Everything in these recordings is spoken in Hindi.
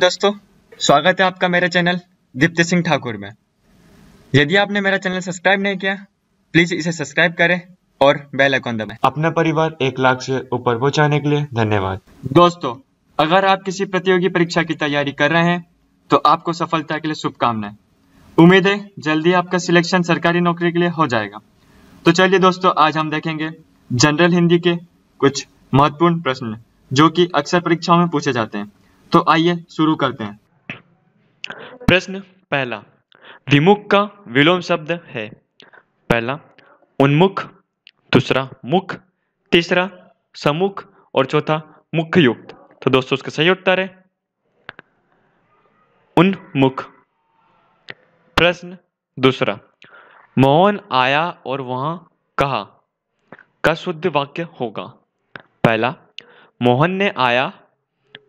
दोस्तों स्वागत है आपका मेरे चैनल दीप्ति सिंह ठाकुर में यदि आपने मेरा चैनल सब्सक्राइब नहीं किया प्लीज इसे सब्सक्राइब करें और बेल आइकॉन दबाएं। अपना परिवार एक लाख से ऊपर पहुंचाने के लिए धन्यवाद दोस्तों अगर आप किसी प्रतियोगी परीक्षा की तैयारी कर रहे हैं तो आपको सफलता के लिए शुभकामनाएं उम्मीद है जल्दी आपका सिलेक्शन सरकारी नौकरी के लिए हो जाएगा तो चलिए दोस्तों आज हम देखेंगे जनरल हिंदी के कुछ महत्वपूर्ण प्रश्न जो कि अक्सर परीक्षाओं में पूछे जाते हैं तो आइए शुरू करते हैं प्रश्न पहला विमुख का विलोम शब्द है पहला उन्मुख दूसरा मुख तीसरा समुख और चौथा मुख्य युक्त तो दोस्तों उसका सही उत्तर है उन्मुख प्रश्न दूसरा मोहन आया और वहां कहा का शुद्ध वाक्य होगा पहला मोहन ने आया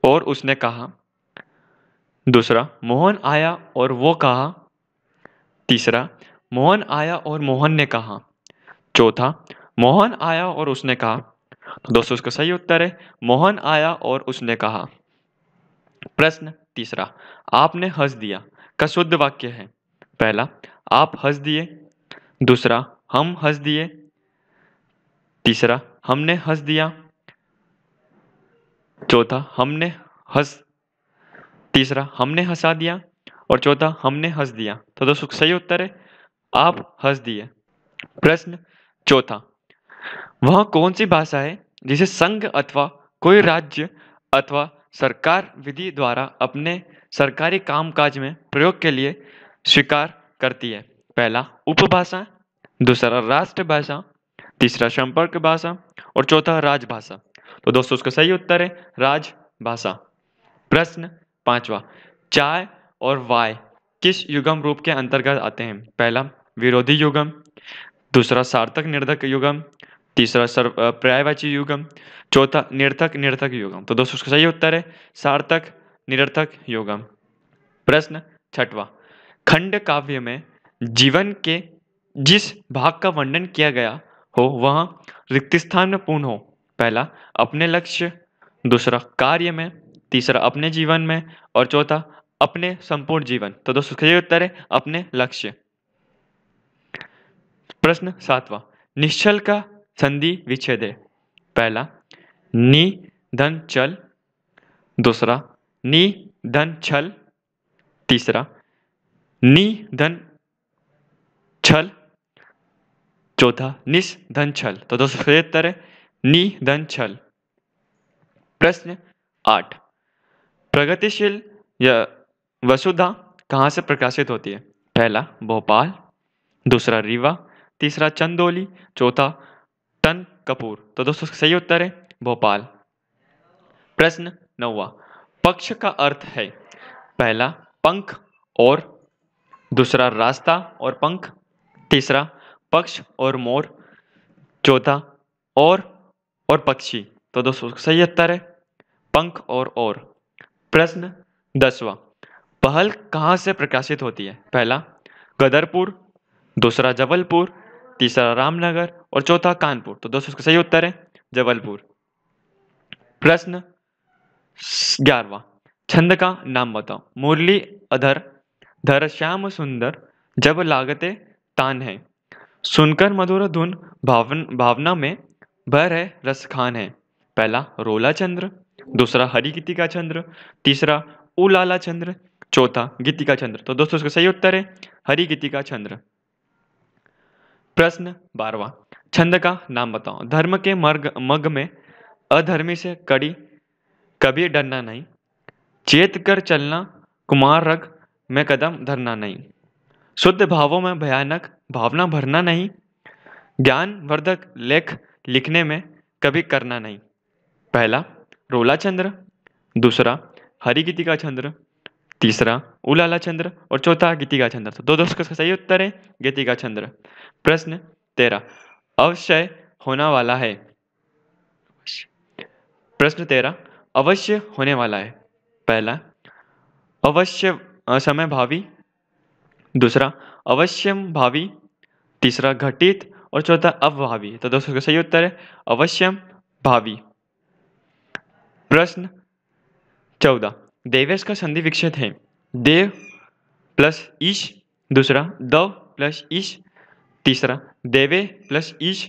और उसने कहा दूसरा मोहन आया और वो कहा तीसरा मोहन आया और मोहन ने कहा चौथा मोहन आया और उसने कहा तो दोस्तों इसका सही उत्तर है मोहन आया और उसने कहा प्रश्न तीसरा आपने हंस दिया का शुद्ध वाक्य है पहला आप हंस दिए दूसरा हम हंस दिए तीसरा हमने हंस दिया चौथा हमने हंस तीसरा हमने हंसा दिया और चौथा हमने हंस दिया तो दोस्तों सही उत्तर है आप हंस दिए प्रश्न चौथा वह कौन सी भाषा है जिसे संघ अथवा कोई राज्य अथवा सरकार विधि द्वारा अपने सरकारी कामकाज में प्रयोग के लिए स्वीकार करती है पहला उपभाषा दूसरा राष्ट्रभाषा तीसरा संपर्क भाषा और चौथा राजभाषा तो दोस्तों उसका सही उत्तर है राजभाषा प्रश्न पांचवा चाय और वाय किस युगम रूप के अंतर्गत आते हैं पहला विरोधी युगम दूसरा सार्थक निर्धक युगम तीसरा सर्व पर्यायवाची युगम चौथा निर्थक निर्थक युगम तो दोस्तों उसका सही उत्तर है सार्थक निरर्थक युगम प्रश्न छठवा खंड काव्य में जीवन के जिस भाग का वर्णन किया गया हो वह रिक्त में पूर्ण हो पहला अपने लक्ष्य दूसरा कार्य में तीसरा अपने जीवन में और चौथा अपने संपूर्ण जीवन तो दोस्तों सही उत्तर है अपने लक्ष्य प्रश्न सातवा निश्चल का संधि विच्छेद है पहला नी धन चल दूसरा नी धन छल तीसरा नी धन छल चौथा निस धन छल तो दोस्तों सही उत्तर है नी धन छल प्रश्न आठ प्रगतिशील या वसुधा कहाँ से प्रकाशित होती है पहला भोपाल दूसरा रीवा तीसरा चंदोली चौथा टन कपूर तो दोस्तों सही उत्तर है भोपाल प्रश्न नौवा पक्ष का अर्थ है पहला पंख और दूसरा रास्ता और पंख तीसरा पक्ष और मोर चौथा और और पक्षी तो दोस्तों सही उत्तर है पंख और और प्रश्न दसवा पहल कहाँ से प्रकाशित होती है पहला गदरपुर दूसरा जबलपुर तीसरा रामनगर और चौथा कानपुर तो दोस्तों इसका सही उत्तर है जबलपुर प्रश्न ग्यारहवा छंद का नाम बताओ मुरली अधर धर श्याम सुंदर जब लागते तान है सुनकर मधुर धुन भावन भावना में भर है रस खान है पहला रोला चंद्र दूसरा हरी गीतिका चंद्र तीसरा उलाला चंद्र चौथा गीतिका चंद्र तो दोस्तों इसका सही उत्तर है हरी गीतिका चंद्र प्रश्न बारवा छंद का नाम बताओ धर्म के मर्ग मग में अधर्मी से कड़ी कभी डरना नहीं चेत कर चलना कुमार रग में कदम धरना नहीं शुद्ध भावों में भयानक भावना भरना नहीं ज्ञानवर्धक लेख लिखने में कभी करना नहीं पहला रोला चंद्र दूसरा हरी का चंद्र तीसरा उलाला चंद्र और चौथा गीतिका चंद्र तो दो दोस्तों का सही उत्तर है गीतिका चंद्र प्रश्न तेरा अवश्य होना वाला है प्रश्न तेरा अवश्य होने वाला है पहला अवश्य समय भावी दूसरा अवश्य भावी तीसरा घटित और चौथा अवभावी तो दोस्तों का सही उत्तर है अवश्यम भावी प्रश्न चौदह देवेश का संधि विकसित है देव प्लस ईश दूसरा दव प्लस ईश तीसरा देवे प्लस ईश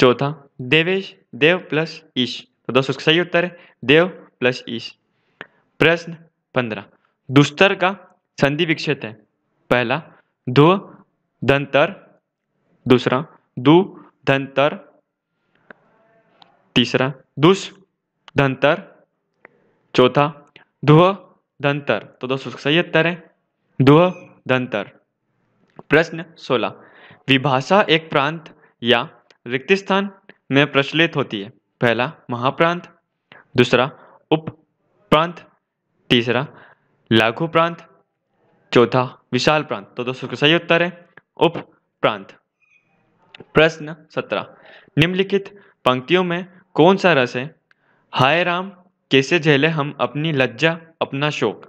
चौथा देवेश देव प्लस ईश तो दोस्तों सही उत्तर है देव प्लस ईश प्रश्न पंद्रह दुस्तर का संधि विकसित है पहला धु धंतर दूसरा दु धंतर तीसरा दुष धंतर चौथा धुह धंतर तो दोस्तों सही उत्तर है धुह धंतर प्रश्न 16 विभाषा एक प्रांत या रिक्त स्थान में प्रचलित होती है पहला महाप्रांत दूसरा उप प्रांत तीसरा लघु प्रांत चौथा विशाल प्रांत तो दोस्तों सही उत्तर है उप प्रांत प्रश्न सत्रह निम्नलिखित पंक्तियों में कौन सा रस है हाय राम कैसे झेले हम अपनी लज्जा अपना शोक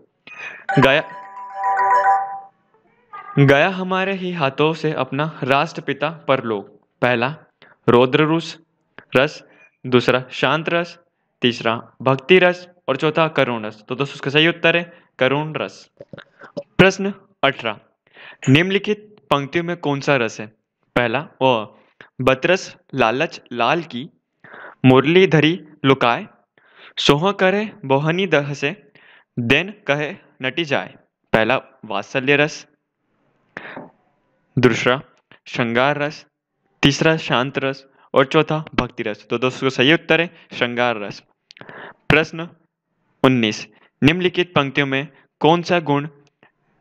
गया गया हमारे ही हाथों से अपना राष्ट्रपिता पर लोग पहला रौद्र रूस रस दूसरा शांत रस तीसरा भक्ति रस और चौथा करुण रस तो दोस्तों उसका सही उत्तर है करुण रस प्रश्न अठारह निम्नलिखित पंक्तियों में कौन सा रस है पहला ओ बतरस लालच लाल की मुरली धरी लुकाय सोह करे बोहनी दहसे देन कहे नटी जाए पहला वात्सल्य रस दूसरा श्रृंगार रस तीसरा शांत रस और चौथा भक्ति रस तो दोस्तों सही उत्तर है श्रृंगार रस प्रश्न 19 निम्नलिखित पंक्तियों में कौन सा गुण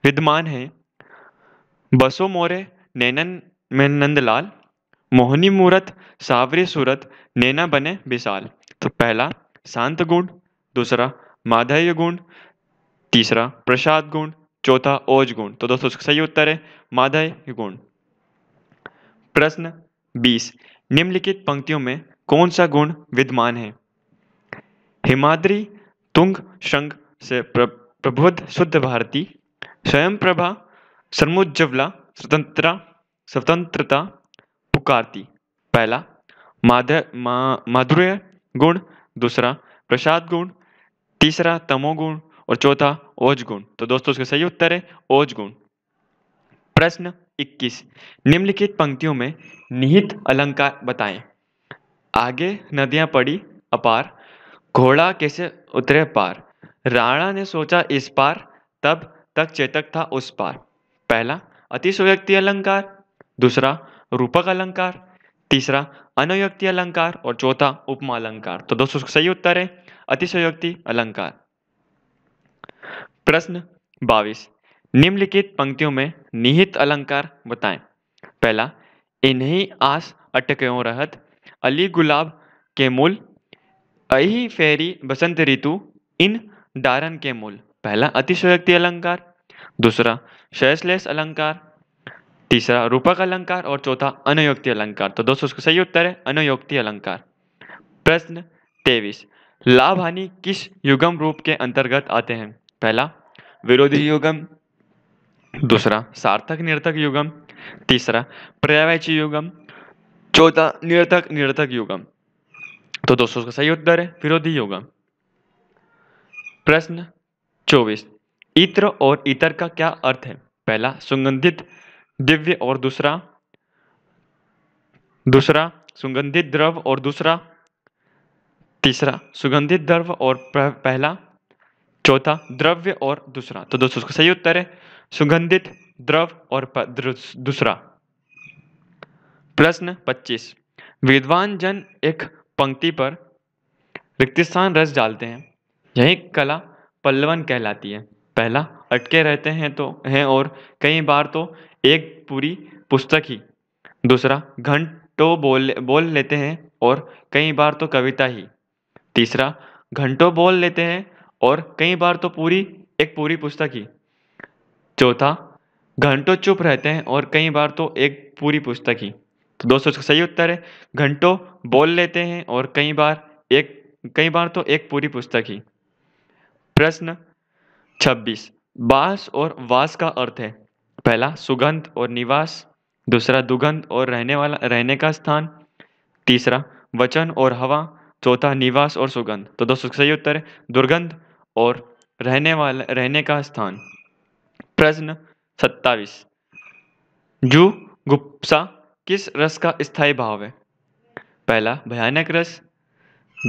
विद्यमान है बसो मोरे नैनन में नंदलाल मोहनी मूरत सावरे सूरत नैना बने विशाल तो पहला शांत गुण दूसरा माधव्य गुण तीसरा प्रसाद गुण चौथा ओज गुण तो दोस्तों सही उत्तर है माधव्य गुण प्रश्न 20 निम्नलिखित पंक्तियों में कौन सा गुण विद्यमान है हिमाद्री तुंग शंख से प्र, प्रबुद्ध शुद्ध भारती स्वयं प्रभा सरमुज्जवला स्वतंत्रता स्वतंत्रता पुकारती पहला माध मा माधुर्य गुण दूसरा प्रसाद गुण तीसरा तमोगुण और चौथा ओज गुण तो दोस्तों इसका सही उत्तर है ओज गुण प्रश्न 21 निम्नलिखित पंक्तियों में निहित अलंकार बताएं आगे नदियां पड़ी अपार घोड़ा कैसे उतरे पार राणा ने सोचा इस पार तब तक चेतक था उस पार पहला अतिशोक्ति अलंकार दूसरा रूपक अलंकार तीसरा अनुयक्ति अलंकार और चौथा उपमा अलंकार तो दोस्तों सही उत्तर है अतिशयोक्ति अलंकार प्रश्न बाईस निम्नलिखित पंक्तियों में निहित अलंकार बताएं पहला इन्हीं आस अटक्यों रहत अली गुलाब के मूल अही फेरी बसंत ऋतु इन डारन के मूल पहला अतिशयोक्ति अलंकार दूसरा शयसलेस अलंकार तीसरा रूपक अलंकार और चौथा अनुयोक्ति अलंकार तो दोस्तों उसका सही उत्तर है अनयोक्ति अलंकार प्रश्न तेईस लाभ हानि किस युगम रूप के अंतर्गत आते हैं पहला विरोधी युगम दूसरा सार्थक निर्थक युगम तीसरा पर्यावाची युगम चौथा निर्थक निर्थक युगम तो दोस्तों उसका सही उत्तर है विरोधी युगम प्रश्न चौबीस इत्र और इतर का क्या अर्थ है पहला सुगंधित दिव्य और दूसरा दूसरा सुगंधित द्रव और दूसरा तीसरा सुगंधित द्रव और पहला चौथा द्रव्य और दूसरा तो दोस्तों इसका सही उत्तर है सुगंधित द्रव और दूसरा प्रश्न 25 विद्वान जन एक पंक्ति पर रिक्तिस्थान रस डालते हैं यही कला पल्लवन कहलाती है पहला अटके रहते हैं तो हैं और कई बार तो एक पूरी पुस्तक ही दूसरा घंटों बोल बोल लेते हैं और कई बार तो कविता ही तीसरा घंटों बोल लेते हैं और कई बार तो पूरी एक पूरी पुस्तक ही चौथा घंटों चुप रहते हैं और कई बार तो एक पूरी पुस्तक ही तो दोस्तों इसका सही उत्तर है घंटों बोल लेते हैं और कई बार एक कई बार तो एक पूरी पुस्तक ही प्रश्न 26 बास और वास का अर्थ है पहला सुगंध और निवास दूसरा दुगंध और रहने वाला रहने का स्थान तीसरा वचन और हवा चौथा निवास और सुगंध तो दोस्तों सही उत्तर है दुर्गंध और रहने वाला रहने का स्थान प्रश्न सत्ताईस जू गुप्सा किस रस का स्थायी भाव है पहला भयानक रस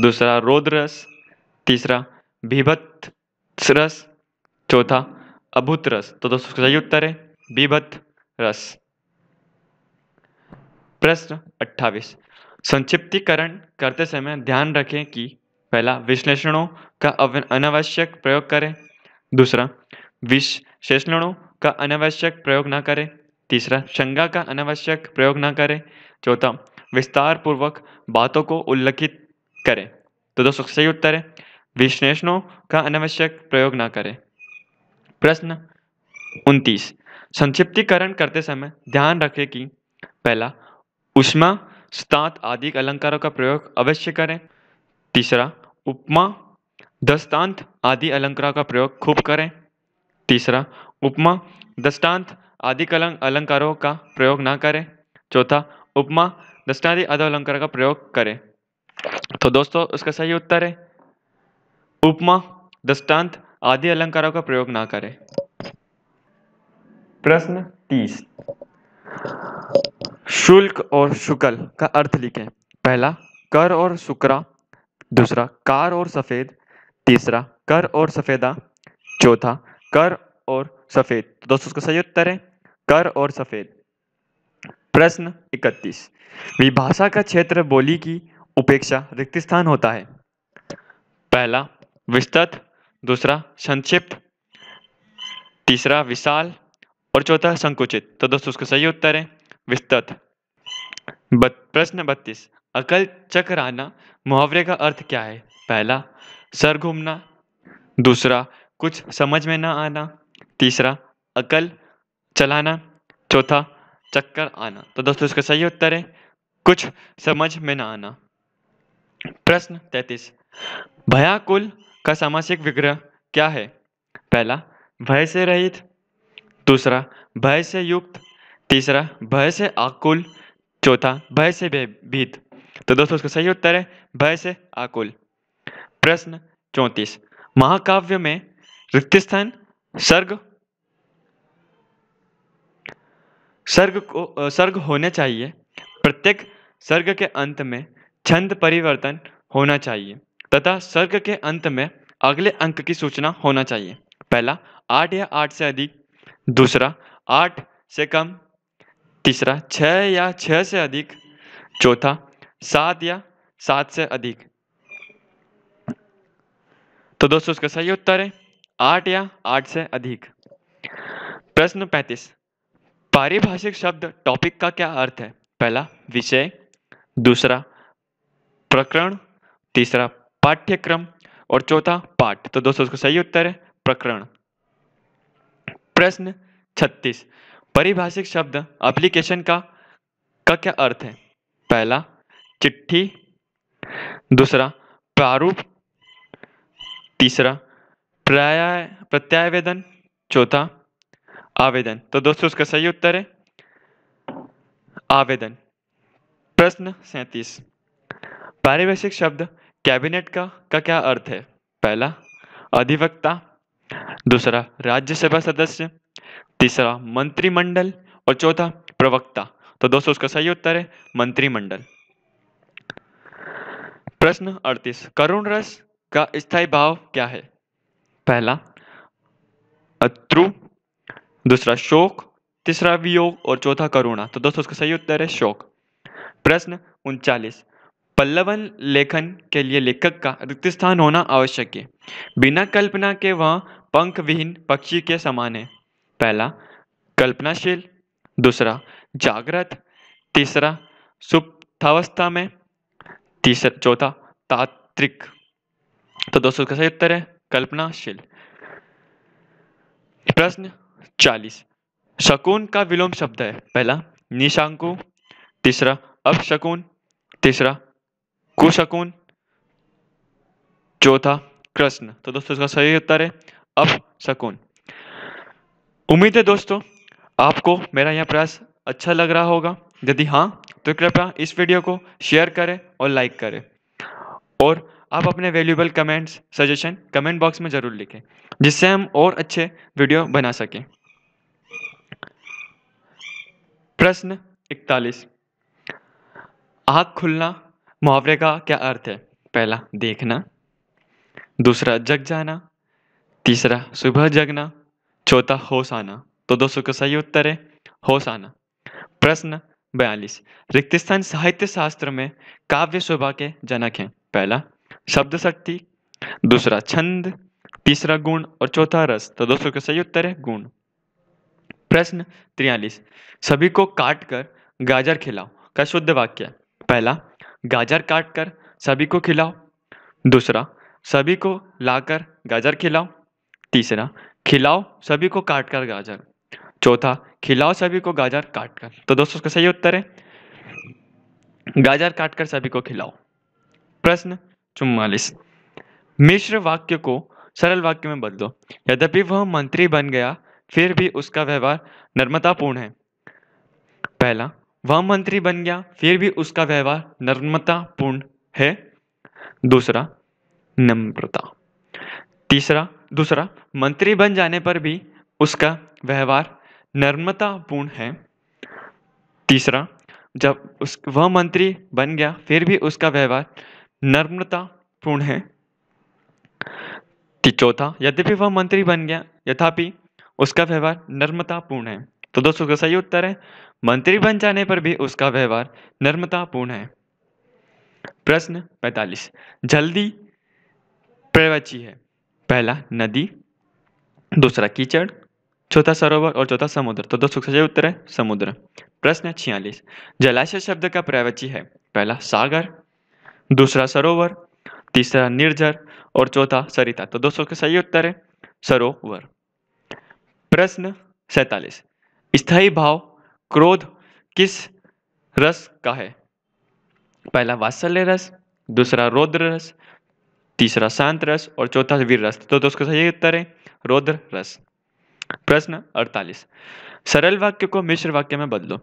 दूसरा रोद रस तीसरा भीभत्स रस चौथा अभूत रस तो दोस्तों सही उत्तर है विभत रस प्रश्न अट्ठावीस संक्षिप्तीकरण करते समय ध्यान रखें कि पहला विश्लेषणों का अनावश्यक प्रयोग करें दूसरा विश्लेषणों का अनावश्यक प्रयोग ना करें तीसरा शंगा का अनावश्यक प्रयोग ना करें चौथा विस्तार पूर्वक बातों को उल्लिखित करें तो दोस्तों सही उत्तर है विश्लेषणों का अनावश्यक प्रयोग ना करें प्रश्न उनतीस संक्षिप्तीकरण करते समय ध्यान रखें कि पहला उष्मा स्तात आदि अलंकारों का प्रयोग अवश्य करें तीसरा उपमा दस्तांत आदि अलंकारों का प्रयोग खूब करें तीसरा उपमा दस्तांत आदि कलंक अलंकारों का प्रयोग ना करें चौथा उपमा दस्तांत आदि अलंकार का प्रयोग करें तो दोस्तों उसका सही उत्तर है उपमा दस्तांत आदि अलंकारों का प्रयोग ना करें प्रश्न तीस शुल्क और शुक्ल का अर्थ लिखें पहला कर और शुक्रा दूसरा कार और सफ़ेद तीसरा कर और सफ़ेदा चौथा कर और सफ़ेद तो दोस्तों इसका सही उत्तर है कर और सफ़ेद प्रश्न इकतीस विभाषा का क्षेत्र बोली की उपेक्षा रिक्त स्थान होता है पहला विस्तृत दूसरा संक्षिप्त तीसरा विशाल और चौथा संकुचित तो दोस्तों उसका सही उत्तर है विस्तृत प्रश्न बत्तीस अकल चक्र आना मुहावरे का अर्थ क्या है पहला सर घूमना दूसरा कुछ समझ में ना आना तीसरा अकल चलाना चौथा चक्कर आना तो दोस्तों इसका सही उत्तर है कुछ समझ में ना आना प्रश्न तैतीस भयाकुल का सामासिक विग्रह क्या है पहला भय से रहित दूसरा भय से युक्त तीसरा भय से आकुल चौथा भय से भयभीत तो दोस्तों उसका सही उत्तर है भय से आकुल प्रश्न चौंतीस महाकाव्य में रिक्त स्थान सर्ग सर्ग को सर्ग होने चाहिए प्रत्येक सर्ग के अंत में छंद परिवर्तन होना चाहिए तथा सर्ग के अंत में अगले अंक की सूचना होना चाहिए पहला आठ या आठ से अधिक दूसरा आठ से कम तीसरा छः या छः से अधिक चौथा सात या सात से अधिक तो दोस्तों इसका सही उत्तर है आठ या आठ से अधिक प्रश्न पैंतीस पारिभाषिक शब्द टॉपिक का क्या अर्थ है पहला विषय दूसरा प्रकरण तीसरा पाठ्यक्रम और चौथा पाठ तो दोस्तों इसका सही उत्तर है प्रकरण प्रश्न छत्तीस परिभाषिक शब्द एप्लीकेशन का का क्या अर्थ है पहला चिट्ठी दूसरा प्रारूप तीसरा प्रया प्रत्यावेदन चौथा आवेदन तो दोस्तों उसका सही उत्तर है आवेदन प्रश्न सैतीस पारिभाषिक शब्द कैबिनेट का का क्या अर्थ है पहला अधिवक्ता दूसरा राज्यसभा सदस्य तीसरा मंत्रिमंडल और चौथा प्रवक्ता तो दोस्तों उसका सही उत्तर है मंत्रिमंडल प्रश्न अड़तीस करुण रस का स्थायी भाव क्या है पहला अत्रु दूसरा शोक तीसरा वियोग और चौथा करुणा तो दोस्तों उसका सही उत्तर है शोक प्रश्न उनचालीस पल्लवन लेखन के लिए लेखक का रिक्त स्थान होना आवश्यक है बिना कल्पना के वह पंख विहीन पक्षी के समान है पहला कल्पनाशील दूसरा जागृत तीसरा सुप्तावस्था में तीसरा चौथा तात्विक तो दोस्तों का सही उत्तर है कल्पनाशील प्रश्न चालीस शकुन का विलोम शब्द है पहला निशांकु तीसरा अपशकुन तीसरा कुशकुन चौथा कृष्ण तो दोस्तों इसका सही उत्तर है अब सकून उम्मीद है दोस्तों आपको मेरा यह प्रयास अच्छा लग रहा होगा यदि हाँ तो कृपया इस वीडियो को शेयर करें और लाइक करें और आप अपने valuable comments suggestion comment box में ज़रूर लिखें जिससे हम और अच्छे वीडियो बना सकें प्रश्न इकतालीस आँख खुलना मुहावरे का क्या अर्थ है पहला देखना दूसरा जग जाना तीसरा सुबह जगना चौथा होश आना तो दोस्तों का सही उत्तर है होश आना प्रश्न बयालीस रिक्त स्थान साहित्य शास्त्र में काव्य शोभा के जनक हैं पहला शब्द शक्ति दूसरा छंद तीसरा गुण और चौथा रस तो दोस्तों का सही उत्तर है गुण प्रश्न त्रियालीस सभी को काट कर गाजर खिलाओ का शुद्ध वाक्य पहला गाजर काट कर सभी को खिलाओ दूसरा सभी को लाकर गाजर खिलाओ तीसरा खिलाओ सभी को काट कर गाजर चौथा खिलाओ सभी को गाजर काट कर तो दोस्तों इसका सही उत्तर है गाजर काट कर सभी को खिलाओ प्रश्न चुम्मालीस मिश्र वाक्य को सरल वाक्य में बदलो यद्यपि वह मंत्री बन गया फिर भी उसका व्यवहार नर्मतापूर्ण है पहला वह मंत्री बन गया फिर भी उसका व्यवहार नर्मतापूर्ण है दूसरा नम्रता तीसरा दूसरा मंत्री बन जाने पर भी उसका व्यवहार नर्मतापूर्ण है तीसरा जब उस वह मंत्री बन गया फिर भी उसका व्यवहार नर्मतापूर्ण है चौथा यद्यपि वह मंत्री बन गया यथापि उसका व्यवहार नर्मतापूर्ण है तो दोस्तों का सही उत्तर है मंत्री बन जाने पर भी उसका व्यवहार नर्मतापूर्ण है प्रश्न 45 जल्दी प्रवची है पहला नदी दूसरा कीचड़ चौथा सरोवर और चौथा समुद्र तो दोस्तों सही उत्तर है समुद्र प्रश्न छियालीस जलाशय शब्द का पर्यावची है पहला सागर दूसरा सरोवर तीसरा निर्जर और चौथा सरिता तो दोस्तों का सही उत्तर है सरोवर प्रश्न सैतालीस स्थायी भाव क्रोध किस रस का है पहला वात्सल्य रस दूसरा रौद्र रस तीसरा शांत रस और चौथा वीर रस तो दोस्तों सही उत्तर है रौद्र रस प्रश्न 48 सरल वाक्य को मिश्र वाक्य में बदलो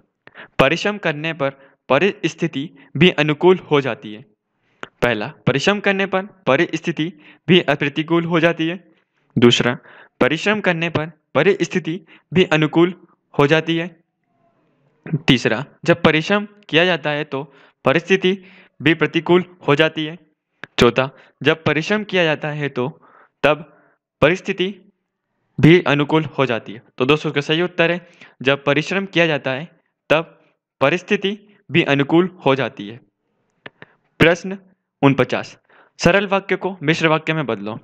परिश्रम करने पर परिस्थिति भी अनुकूल हो जाती है पहला परिश्रम करने पर परिस्थिति भी अप्रतिकूल हो जाती है दूसरा परिश्रम करने पर परिस्थिति भी अनुकूल हो जाती है तीसरा जब परिश्रम किया जाता है तो परिस्थिति भी प्रतिकूल हो जाती है चौथा जब परिश्रम किया जाता है तो तब परिस्थिति भी अनुकूल हो जाती है तो दोस्तों का सही उत्तर है जब परिश्रम किया जाता है तब परिस्थिति भी अनुकूल हो जाती है प्रश्न उनपचास सरल वाक्य को मिश्र वाक्य में बदलो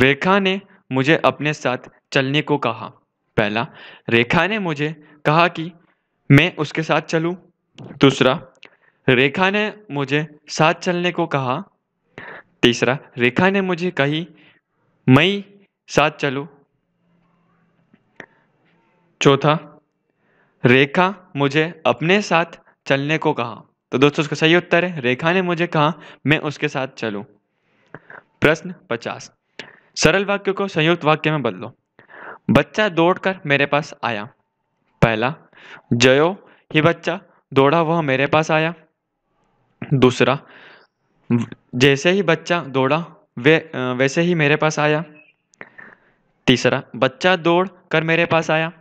रेखा ने मुझे अपने साथ चलने को कहा पहला रेखा ने मुझे कहा कि मैं उसके साथ चलूं दूसरा रेखा ने मुझे साथ चलने को कहा तीसरा रेखा ने मुझे कही मई साथ चलो चौथा रेखा मुझे अपने साथ चलने को कहा तो दोस्तों इसका सही उत्तर है रेखा ने मुझे कहा मैं उसके साथ चलूं प्रश्न पचास सरल वाक्य को संयुक्त वाक्य में बदलो बच्चा दौड़कर मेरे पास आया पहला जयो ही बच्चा दौड़ा वह मेरे पास आया दूसरा जैसे ही बच्चा दौड़ा वे वैसे ही मेरे पास आया तीसरा बच्चा दौड़ कर मेरे पास आया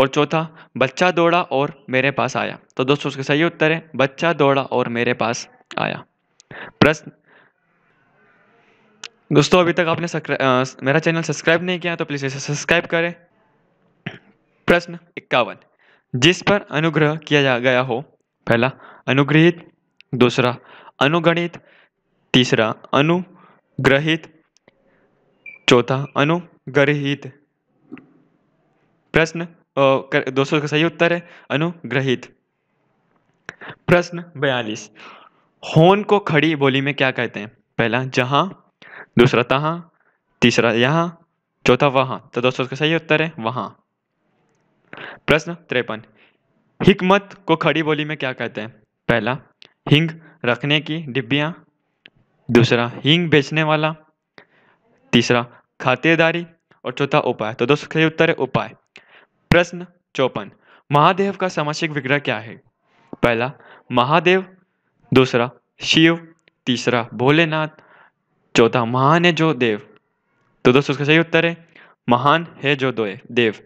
और चौथा बच्चा दौड़ा और मेरे पास आया तो दोस्तों उसका सही उत्तर है बच्चा दौड़ा और मेरे पास आया प्रश्न दोस्तों अभी तक आपने आ, मेरा चैनल सब्सक्राइब नहीं किया तो प्लीज़ इसे सब्सक्राइब करें प्रश्न इक्यावन जिस पर अनुग्रह किया गया हो पहला अनुग्रहित दूसरा अनुगणित तीसरा अनुग्रहित चौथा अनुग्रहित प्रश्न दोस्तों का सही उत्तर है अनुग्रहित प्रश्न बयालीस होन को खड़ी बोली में क्या कहते हैं पहला जहां दूसरा तहां तीसरा यहां चौथा वहां तो दोस्तों का सही उत्तर है वहां प्रश्न त्रेपन हिकमत को खड़ी बोली में क्या कहते हैं पहला हींग रखने की डिब्बियाँ दूसरा हींग बेचने वाला तीसरा खातेदारी और चौथा उपाय तो दोस्तों सही उत्तर है उपाय प्रश्न चौपन महादेव का सामाजिक विग्रह क्या है पहला महादेव दूसरा शिव तीसरा भोलेनाथ चौथा महान है जो देव तो दोस्तों उसका सही उत्तर है महान है जो दो देव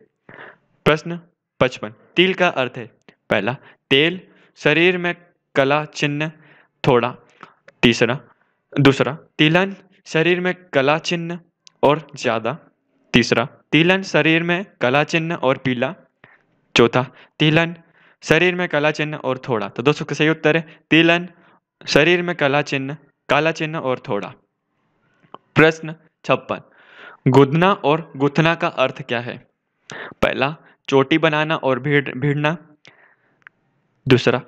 प्रश्न पचपन तिल का अर्थ है पहला तेल शरीर में कला चिन्ह थोड़ा तीसरा दूसरा तिलन शरीर में कला चिन्ह और ज़्यादा तीसरा तिलन शरीर में कला चिन्ह और पीला चौथा तिलन शरीर में कला चिन्ह और थोड़ा तो दोस्तों सही उत्तर है तिलन शरीर में कला चिन्ह काला चिन्ह और थोड़ा प्रश्न छप्पन गुदना और गुथना का अर्थ क्या है पहला चोटी बनाना और भीड़ भिड़ना दूसरा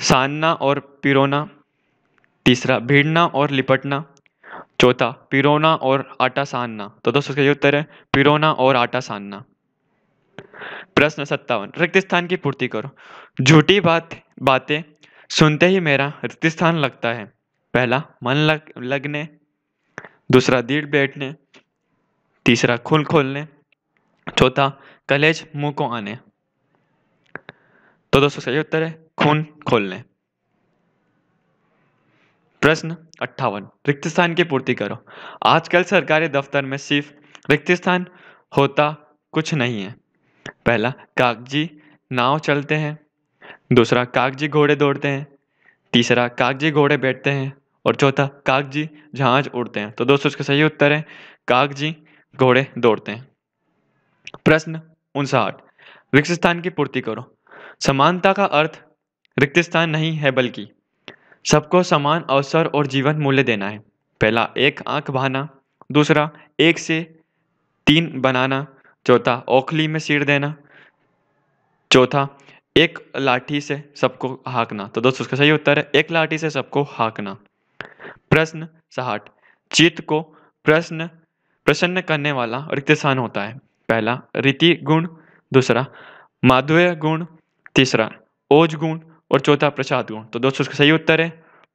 सानना और पिरोना तीसरा भीड़ना और लिपटना चौथा पिरोना और आटा सानना तो दोस्तों इसका उत्तर है पिरोना और आटा सानना प्रश्न सत्तावन रिक्त स्थान की पूर्ति करो झूठी बात बातें सुनते ही मेरा रिक्त स्थान लगता है पहला मन लग लगने दूसरा दीड़ बैठने तीसरा खुल खोलने चौथा कलेज मुंह को आने तो दोस्तों सही उत्तर है खून खोलने प्रश्न अट्ठावन रिक्त स्थान की पूर्ति करो आजकल सरकारी दफ्तर में सिर्फ रिक्त स्थान होता कुछ नहीं है पहला कागजी नाव चलते हैं दूसरा कागजी घोड़े दौड़ते हैं तीसरा कागजी घोड़े बैठते हैं और चौथा कागजी जहाज उड़ते हैं तो दोस्तों इसका सही उत्तर है कागजी घोड़े दौड़ते हैं प्रश्न उनसाठ रिक्त स्थान की पूर्ति करो समानता का अर्थ रिक्त स्थान नहीं है बल्कि सबको समान अवसर और जीवन मूल्य देना है पहला एक आंख बहाना दूसरा एक से तीन बनाना चौथा ओखली में सिर देना चौथा एक लाठी से सबको हाँकना तो दोस्तों उसका सही उत्तर है एक लाठी से सबको हाँकना प्रश्न सहाट चित्त को प्रश्न प्रसन्न करने वाला रिक्त स्थान होता है पहला रीति गुण दूसरा माधुर्य गुण तीसरा ओज गुण और चौथा प्रसाद गुण तो दोस्तों इसका सही उत्तर है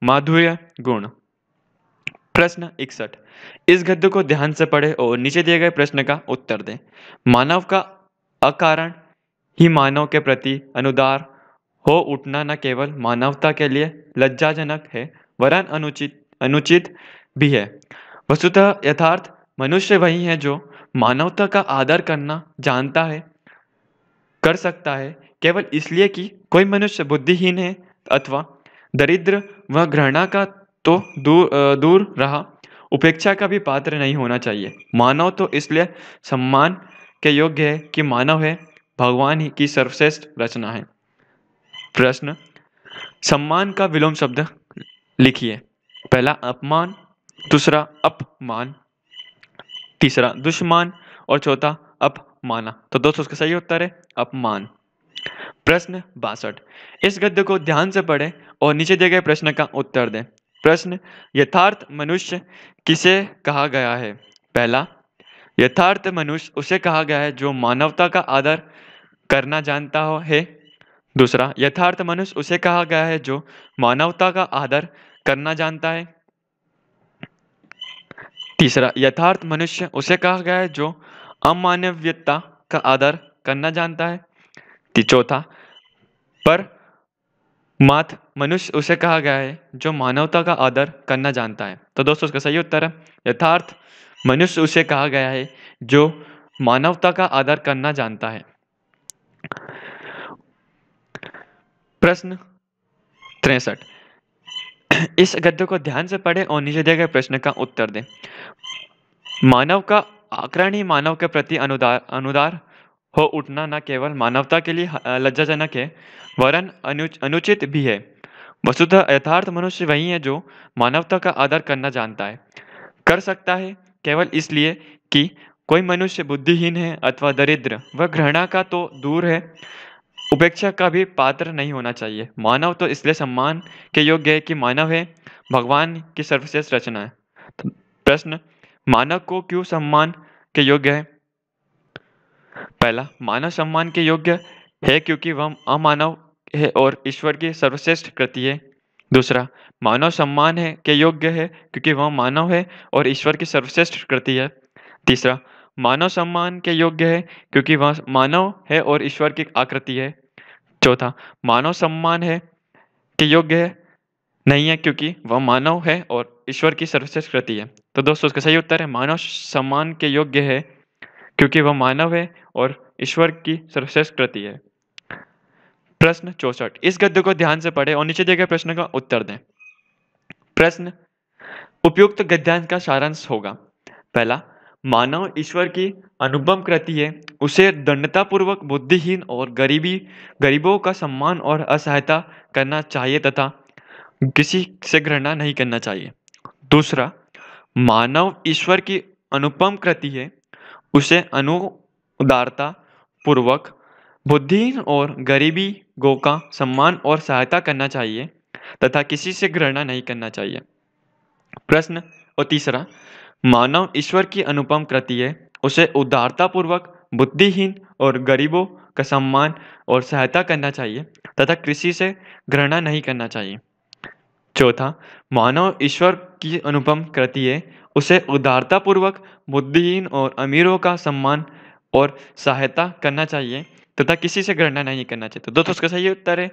माधुर्य गुण प्रश्न इकसठ इस गद्य को ध्यान से पढ़े और नीचे दिए गए प्रश्न का उत्तर दें मानव का अकारण ही मानव के प्रति अनुदार हो उठना न केवल मानवता के लिए लज्जाजनक है वरन अनुचित अनुचित भी है वस्तुतः यथार्थ मनुष्य वही है जो मानवता का आदर करना जानता है कर सकता है केवल इसलिए कि कोई मनुष्य बुद्धिहीन है अथवा दरिद्र व घृणा का तो दूर दूर रहा उपेक्षा का भी पात्र नहीं होना चाहिए मानव तो इसलिए सम्मान के योग्य है कि मानव है भगवान ही की सर्वश्रेष्ठ रचना है प्रश्न सम्मान का विलोम शब्द लिखिए पहला अपमान दूसरा अपमान तीसरा दुष्मान और चौथा अपमाना तो दोस्तों उसका सही उत्तर है अपमान प्रश्न बासठ इस गद्य को ध्यान से पढ़ें और नीचे दिए गए प्रश्न का उत्तर दें प्रश्न यथार्थ मनुष्य किसे कहा गया है पहला यथार्थ मनुष्य उसे कहा गया है जो मानवता का आदर करना जानता हो है दूसरा यथार्थ मनुष्य उसे कहा गया है जो मानवता का आदर करना जानता है तीसरा यथार्थ मनुष्य उसे कहा गया है जो अमानवीयता का आदर करना जानता है कि चौथा पर माथ मनुष्य उसे कहा गया है जो मानवता का आदर करना जानता है तो दोस्तों उसका सही उत्तर है यथार्थ मनुष्य उसे कहा गया है जो मानवता का आदर करना जानता है प्रश्न तिरसठ इस गद्य को ध्यान से पढ़ें और नीचे दिए गए प्रश्न का उत्तर दें मानव का आकरण ही मानव के प्रति अनुदार अनुदार हो उठना न केवल मानवता के लिए लज्जाजनक है वरन अनुच, अनुचित भी है वस्तुतः यथार्थ मनुष्य वही है जो मानवता का आदर करना जानता है कर सकता है केवल इसलिए कि कोई मनुष्य बुद्धिहीन है अथवा दरिद्र वह घृणा का तो दूर है उपेक्षा का भी पात्र नहीं होना चाहिए मानव तो इसलिए सम्मान के योग्य है कि मानव है भगवान की सर्वश्रेष्ठ रचना है प्रश्न मानव को क्यों सम्मान के योग्य है पहला मानव सम्मान के योग्य है क्योंकि वह अमानव है और ईश्वर की सर्वश्रेष्ठ कृति है दूसरा मानव सम्मान है के योग्य है क्योंकि वह मानव है और ईश्वर की सर्वश्रेष्ठ कृति है तीसरा मानव सम्मान के योग्य है क्योंकि वह मानव है और ईश्वर की आकृति है चौथा मानव सम्मान है के योग्य है नहीं है क्योंकि वह मानव है और ईश्वर की सर्वश्रेष्ठ कृति है तो दोस्तों उसका सही उत्तर है मानव सम्मान के योग्य है क्योंकि वह मानव है और ईश्वर की सर्वश्रेष्ठ कृति है प्रश्न चौसठ इस गद्य को ध्यान से पढ़ें और नीचे दिए गए प्रश्न का उत्तर दें प्रश्न उपयुक्त गद्यांश का सारांश होगा पहला मानव ईश्वर की अनुपम कृति है उसे दंडतापूर्वक बुद्धिहीन और गरीबी गरीबों का सम्मान और असहायता करना चाहिए तथा किसी से घृणा नहीं करना चाहिए दूसरा मानव ईश्वर की अनुपम कृति है उसे अनुदारता पूर्वक बुद्धिहीन और गरीबी गो का सम्मान और सहायता करना चाहिए तथा किसी से घृणा नहीं करना चाहिए प्रश्न और तीसरा मानव ईश्वर की अनुपम कृति है उसे उदारतापूर्वक बुद्धिहीन और गरीबों का सम्मान और सहायता करना चाहिए तथा कृषि से घृणा नहीं करना चाहिए चौथा मानव ईश्वर की अनुपम कृति है उसे उदारतापूर्वक बुद्धिहीन और अमीरों का सम्मान और सहायता करना चाहिए तथा किसी से घृणा नहीं करना चाहिए तो दोस्तों उसका सही उत्तर है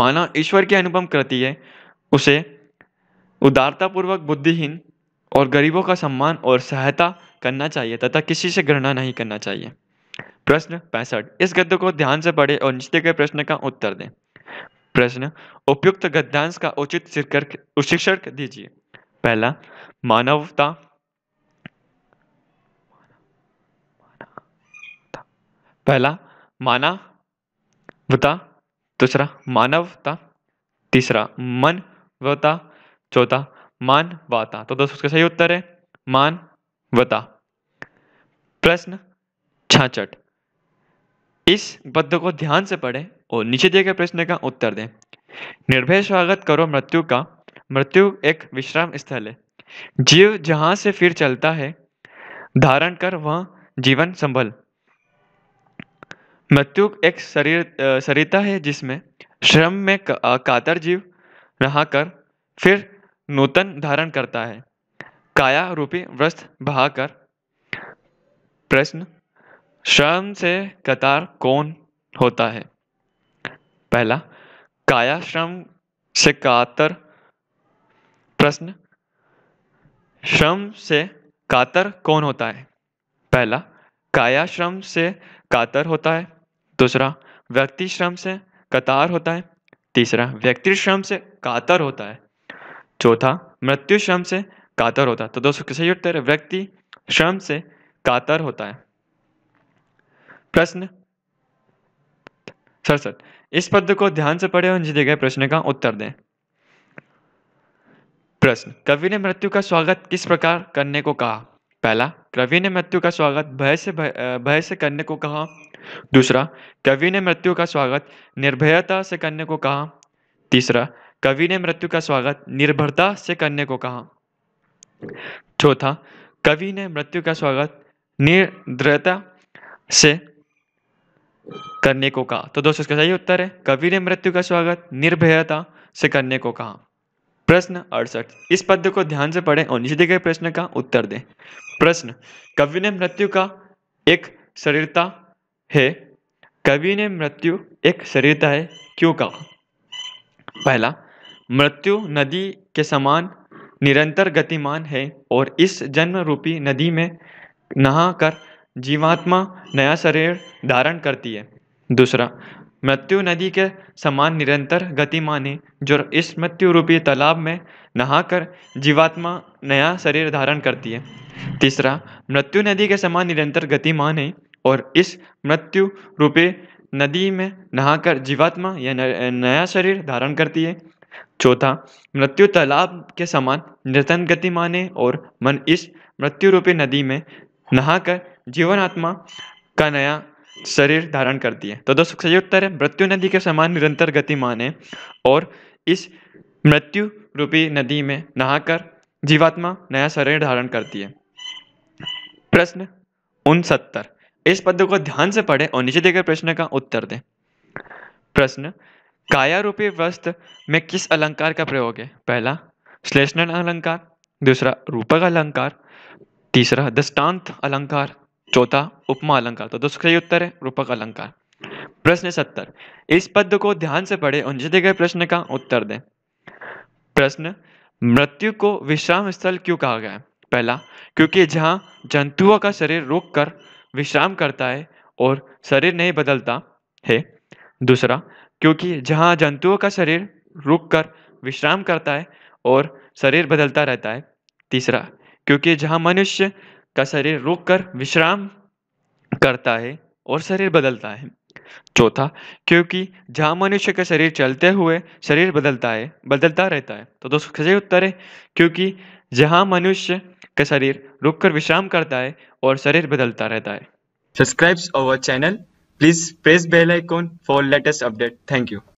मानव ईश्वर की अनुपम कृति है उसे उदारतापूर्वक बुद्धिहीन और गरीबों का सम्मान और सहायता करना चाहिए तथा किसी से घृणा नहीं करना चाहिए प्रश्न पैंसठ इस गद्य को ध्यान से पढ़े और निश्चित गए प्रश्न का उत्तर दें प्रश्न उपयुक्त गद्यांश का उचित शीर्षक दीजिए पहला मानवता पहला मानवता दूसरा मानवता तीसरा मन वता चौथा मान वाता तो दोस्तों इसका सही उत्तर है मान वता प्रश्न छाछठ इस पद को ध्यान से पढ़ें और नीचे दिए गए प्रश्न का उत्तर दें निर्भय स्वागत करो मृत्यु का मृत्यु एक विश्राम स्थल है जीव जहां से फिर चलता है धारण कर वह जीवन संभल मृत्यु एक शरीर सरिता है जिसमें श्रम में कातर जीव नहा कर फिर नूतन धारण करता है काया रूपी वस्त्र बहाकर प्रश्न श्रम से कतार कौन होता है पहला काया श्रम से कातर प्रश्न श्रम से कातर कौन होता है पहला काया श्रम से कातर होता है दूसरा व्यक्ति श्रम से कतार होता है तीसरा व्यक्ति श्रम से कातर होता है चौथा मृत्यु श्रम से कातर होता है तो दोस्तों किसे उत्तर है व्यक्ति श्रम से कातर होता है प्रश्न सर सर इस पद को ध्यान से पढ़े और दिए गए प्रश्न का उत्तर दें प्रश्न कवि ने मृत्यु का स्वागत किस प्रकार करने को कहा पहला कवि ने मृत्यु का स्वागत भय से भय, से करने को कहा दूसरा कवि ने मृत्यु का स्वागत निर्भयता से करने को कहा तीसरा कवि ने मृत्यु का स्वागत निर्भरता से करने को कहा चौथा कवि ने मृत्यु का स्वागत निर्द्रता से करने को कहा तो दोस्तों इसका सही उत्तर है कवि ने मृत्यु का स्वागत निर्भयता से करने को कहा प्रश्न अड़सठ इस पद्य को ध्यान से पढ़ें और नीचे दिए गए प्रश्न का उत्तर दें प्रश्न कवि ने मृत्यु का एक शरीरता है कवि ने मृत्यु एक शरीरता है क्यों कहा पहला मृत्यु नदी के समान निरंतर गतिमान है और इस जन्म रूपी नदी में नहाकर जीवात्मा नया शरीर धारण करती है दूसरा मृत्यु नदी के समान निरंतर गतिमान है जो इस मृत्यु रूपी तालाब में नहाकर जीवात्मा नया शरीर धारण करती है तीसरा मृत्यु नदी के समान निरंतर गतिमान है और इस मृत्यु रूपी नदी में नहाकर जीवात्मा या नया शरीर धारण करती है चौथा मृत्यु तालाब के समान निरंतर गतिमान है और मन इस मृत्यु रूपी नदी में नहाकर जीवनात्मा का नया शरीर धारण करती है तो दोस्तों सही उत्तर है मृत्यु नदी के समान निरंतर गतिमान है और इस मृत्यु रूपी नदी में नहाकर जीवात्मा नया शरीर धारण करती है प्रश्न उनसत्तर इस पद को ध्यान से पढ़ें और नीचे देकर प्रश्न का उत्तर दें प्रश्न काया रूपी वस्त्र में किस अलंकार का प्रयोग है पहला श्लेषण अलंकार दूसरा रूपक अलंकार तीसरा दृष्टांत अलंकार चौथा उपमा अलंकार तो दोस्तों सही उत्तर है रूपक अलंकार प्रश्न सत्तर इस पद को ध्यान से पढ़े उनसे दिए गए प्रश्न का उत्तर दें प्रश्न मृत्यु को विश्राम स्थल क्यों कहा गया है पहला क्योंकि जहां जंतुओं का शरीर रोक कर विश्राम करता है और शरीर नहीं बदलता है दूसरा क्योंकि जहां जंतुओं का शरीर रुक कर विश्राम करता है और शरीर बदलता रहता है तीसरा क्योंकि जहां मनुष्य का शरीर रुक कर विश्राम करता है और शरीर बदलता है चौथा क्योंकि जहाँ मनुष्य का शरीर चलते हुए शरीर बदलता है बदलता रहता है तो दोस्तों सही उत्तर है क्योंकि जहाँ मनुष्य का शरीर रुक कर विश्राम करता है और शरीर बदलता रहता है subscribe our channel please press bell icon for latest update thank you